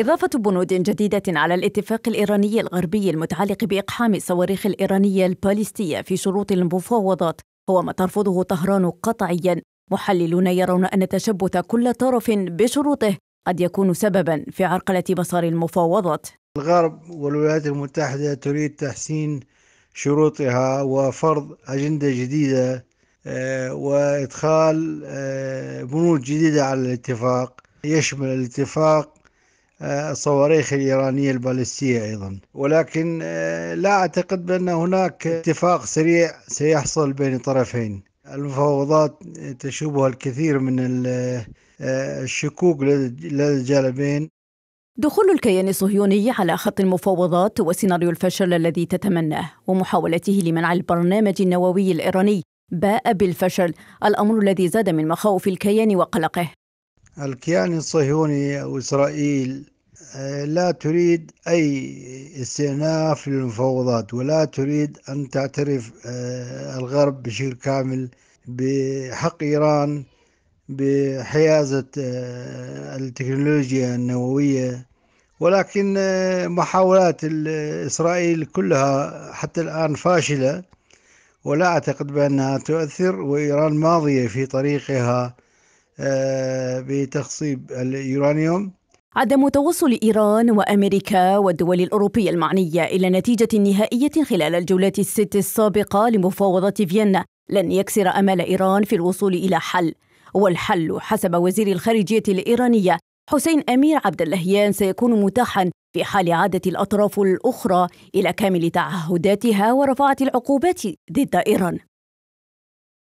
إضافة بنود جديدة على الاتفاق الإيراني الغربي المتعلق بإقحام الصواريخ الإيرانية الباليستية في شروط المفاوضات هو ما ترفضه طهران قطعيا محللون يرون أن تشبث كل طرف بشروطه قد يكون سببا في عرقلة مسار المفاوضات الغرب والولايات المتحدة تريد تحسين شروطها وفرض أجندة جديدة آه، وإدخال آه، بنود جديدة على الاتفاق يشمل الاتفاق الصواريخ الإيرانية البالستية أيضا ولكن آه، لا أعتقد بأن هناك اتفاق سريع سيحصل بين الطرفين المفاوضات تشوبها الكثير من آه، الشكوك لدى الجانبين دخول الكيان الصهيوني على خط المفاوضات وسيناريو الفشل الذي تتمناه ومحاولته لمنع البرنامج النووي الإيراني باء بالفشل الأمر الذي زاد من مخاوف الكيان وقلقه الكيان الصهيوني أو إسرائيل آه، لا تريد أي استئناف للمفاوضات ولا تريد أن تعترف آه، الغرب بشكل كامل بحق إيران بحيازة آه، التكنولوجيا النووية ولكن محاولات إسرائيل كلها حتى الآن فاشلة ولا أعتقد بأنها تؤثر وإيران ماضية في طريقها آه، بتخصيب اليورانيوم عدم توصل إيران وأمريكا والدول الأوروبية المعنية إلى نتيجة نهائية خلال الجولات الست السابقة لمفاوضات فيينا لن يكسر أمل إيران في الوصول إلى حل والحل حسب وزير الخارجية الإيرانية حسين أمير عبد اللهيان سيكون متاحا في حال عادت الأطراف الأخرى إلى كامل تعهداتها ورفعت العقوبات ضد إيران